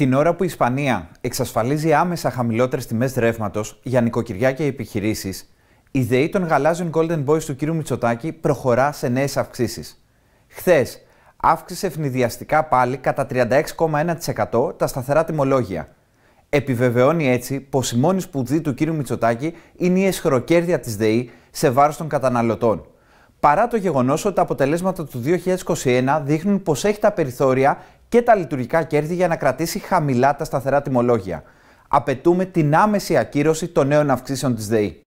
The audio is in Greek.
Την ώρα που η Ισπανία εξασφαλίζει άμεσα χαμηλότερες τιμές ρεύματος για νοικοκυριά και επιχειρήσεις, η ΔΕΗ των γαλάζιων Golden Boys του κ. Μητσοτάκη προχωρά σε νέες αυξήσεις. Χθες, αύξησε ευνηδιαστικά πάλι κατά 36,1% τα σταθερά τιμολόγια. Επιβεβαιώνει έτσι πως η μόνη σπουδή του κ. Μητσοτάκη είναι η εσχροκέρδεια της ΔΕΗ σε βάρος των καταναλωτών. Παρά το γεγονός ότι τα αποτελέσματα του 2021 δείχνουν πως έχει τα περιθώρια και τα λειτουργικά κέρδη για να κρατήσει χαμηλά τα σταθερά τιμολόγια. Απαιτούμε την άμεση ακύρωση των νέων αυξήσεων της ΔΕΗ.